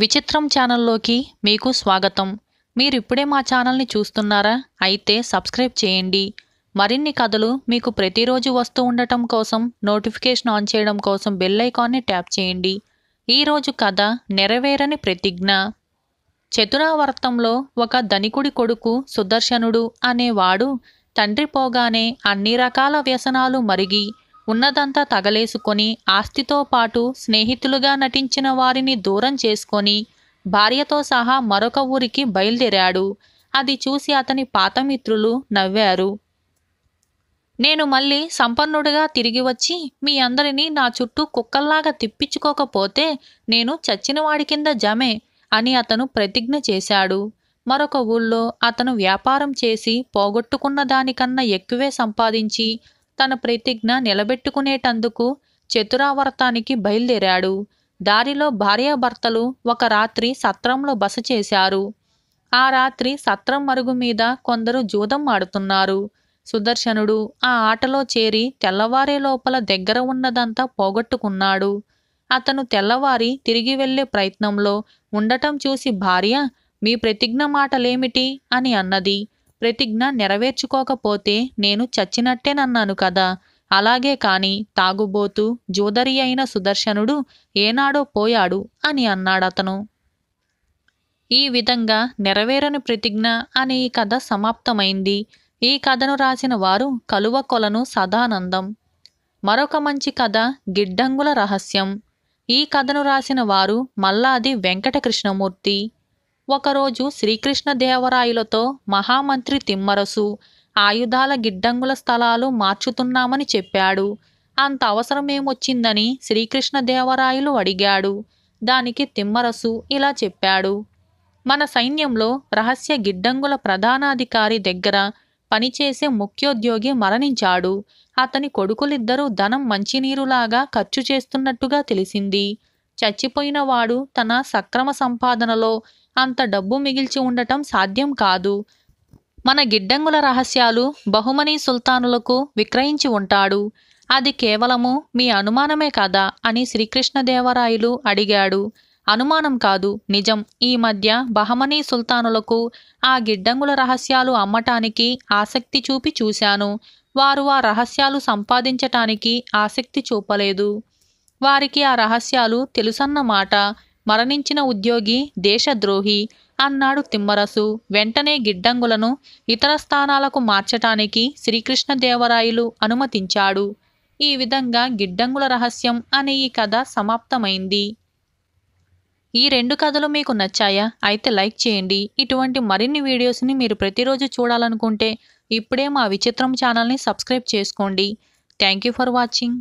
విచిత్రం ఛానల్లోకి మీకు స్వాగతం మీరు ఇప్పుడే మా ఛానల్ని చూస్తున్నారా అయితే సబ్స్క్రైబ్ చేయండి మరిన్ని కథలు మీకు ప్రతిరోజు వస్తూ ఉండటం కోసం నోటిఫికేషన్ ఆన్ చేయడం కోసం బెల్లైకాన్ని ఐకాన్ని ట్యాప్ చేయండి ఈరోజు కథ నెరవేరని ప్రతిజ్ఞ చతురావర్తంలో ఒక ధనికుడి కొడుకు సుదర్శనుడు అనేవాడు తండ్రి పోగానే అన్ని రకాల వ్యసనాలు మరిగి ఉన్నదంతా తగలేసుకొని ఆస్తితో పాటు స్నేహితులుగా నటించిన వారిని దూరం చేసుకొని భార్యతో సహా మరొక ఊరికి బయలుదేరాడు అది చూసి అతని పాత మిత్రులు నవ్వారు నేను మళ్ళీ సంపన్నుడిగా తిరిగి వచ్చి మీ అందరినీ నా చుట్టూ కుక్కల్లాగా తిప్పించుకోకపోతే నేను చచ్చినవాడి కింద జమే అని అతను ప్రతిజ్ఞ చేశాడు మరొక ఊళ్ళో అతను వ్యాపారం చేసి పోగొట్టుకున్న దానికన్నా ఎక్కువే సంపాదించి తన ప్రతిజ్ఞ నిలబెట్టుకునేటందుకు చతురావర్తానికి బయలుదేరాడు దారిలో భార్యాభర్తలు ఒక రాత్రి సత్రంలో బస చేశారు ఆ రాత్రి సత్రం మరుగు మీద కొందరు జూదం ఆడుతున్నారు సుదర్శనుడు ఆ ఆటలో చేరి తెల్లవారే లోపల దగ్గర ఉన్నదంతా పోగొట్టుకున్నాడు అతను తెల్లవారి తిరిగి వెళ్లే ప్రయత్నంలో ఉండటం చూసి భార్య మీ ప్రతిజ్ఞ మాటలేమిటి అని అన్నది ప్రతిజ్ఞ నెరవేర్చుకోకపోతే నేను చచ్చినట్టేనన్నాను కదా అలాగే కాని తాగుబోతూ జూదరి అయిన సుదర్శనుడు ఏనాడో పోయాడు అని అన్నాడతను ఈ విధంగా నెరవేరని ప్రతిజ్ఞ అనే ఈ కథ సమాప్తమైంది ఈ కథను రాసిన వారు కలువ కొలను సదానందం మరొక మంచి కథ గిడ్డంగుల రహస్యం ఈ కథను రాసిన వారు మల్లాది వెంకటకృష్ణమూర్తి ఒకరోజు దేవరాయులతో మహామంత్రి తిమ్మరసు ఆయుధాల గిడ్డంగుల స్థలాలు మార్చుతున్నామని చెప్పాడు అంత అవసరమేమొచ్చిందని శ్రీకృష్ణదేవరాయలు అడిగాడు దానికి తిమ్మరసు ఇలా చెప్పాడు మన సైన్యంలో రహస్య గిడ్డంగుల ప్రధానాధికారి దగ్గర పనిచేసే ముఖ్యోద్యోగి మరణించాడు అతని కొడుకులిద్దరూ ధనం మంచినీరులాగా ఖర్చు చేస్తున్నట్టుగా తెలిసింది చచ్చిపోయినవాడు తన సక్రమ సంపాదనలో అంత డబ్బు మిగిల్చి ఉండటం సాధ్యం కాదు మన గిడ్డంగుల రహస్యాలు బహుమనీ సుల్తానులకు విక్రయించి ఉంటాడు అది కేవలము మీ అనుమానమే కదా అని శ్రీకృష్ణదేవరాయలు అడిగాడు అనుమానం కాదు నిజం ఈ మధ్య బహమనీ సుల్తానులకు ఆ గిడ్డంగుల రహస్యాలు అమ్మటానికి ఆసక్తి చూపి చూశాను వారు ఆ రహస్యాలు సంపాదించటానికి ఆసక్తి చూపలేదు వారికి ఆ రహస్యాలు తెలుసన్నమాట మరణించిన ఉద్యోగి దేశద్రోహి అన్నాడు తిమ్మరసు వెంటనే గిడ్డంగులను ఇతర స్థానాలకు మార్చటానికి శ్రీకృష్ణదేవరాయలు అనుమతించాడు ఈ విధంగా గిడ్డంగుల రహస్యం అనే ఈ కథ సమాప్తమైంది ఈ రెండు కథలు మీకు నచ్చాయా అయితే లైక్ చేయండి ఇటువంటి మరిన్ని వీడియోస్ని మీరు ప్రతిరోజు చూడాలనుకుంటే ఇప్పుడే మా విచిత్రం ఛానల్ని సబ్స్క్రైబ్ చేసుకోండి థ్యాంక్ యూ ఫర్ వాచింగ్